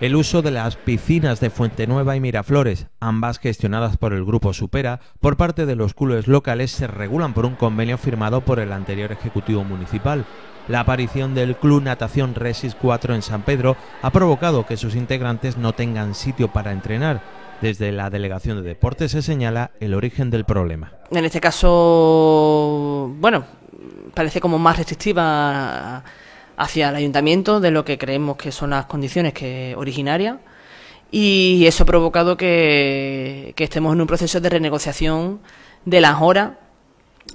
El uso de las piscinas de Fuente Nueva y Miraflores, ambas gestionadas por el grupo Supera, por parte de los clubes locales se regulan por un convenio firmado por el anterior Ejecutivo Municipal. La aparición del Club Natación Resis 4 en San Pedro ha provocado que sus integrantes no tengan sitio para entrenar, desde la Delegación de Deportes se señala el origen del problema. En este caso, bueno, parece como más restrictiva hacia el ayuntamiento de lo que creemos que son las condiciones que originarias y eso ha provocado que, estemos en un proceso de renegociación de las horas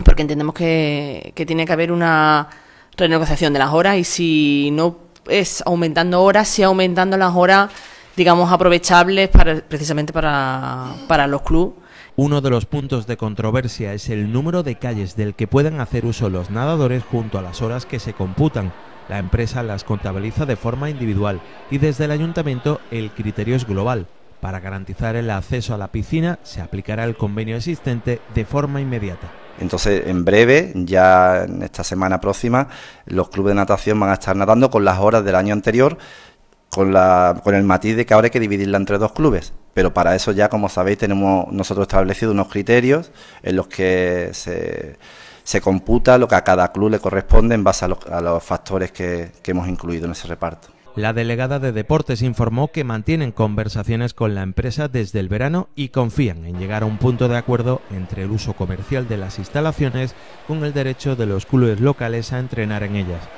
porque entendemos que, tiene que haber una renegociación de las horas y si no es aumentando horas, si aumentando las horas, digamos, aprovechables para, precisamente para, para los clubes. Uno de los puntos de controversia es el número de calles del que puedan hacer uso los nadadores junto a las horas que se computan. La empresa las contabiliza de forma individual y desde el ayuntamiento el criterio es global. Para garantizar el acceso a la piscina se aplicará el convenio existente de forma inmediata. Entonces, en breve, ya en esta semana próxima, los clubes de natación van a estar nadando con las horas del año anterior, con, la, con el matiz de que ahora hay que dividirla entre dos clubes pero para eso ya, como sabéis, tenemos nosotros establecido unos criterios en los que se, computa lo que a cada club le corresponde en base a los, factores que hemos incluido en ese reparto. La delegada de Deportes informó que mantienen conversaciones con la empresa desde el verano y confían en llegar a un punto de acuerdo entre el uso comercial de las instalaciones con el derecho de los clubes locales a entrenar en ellas.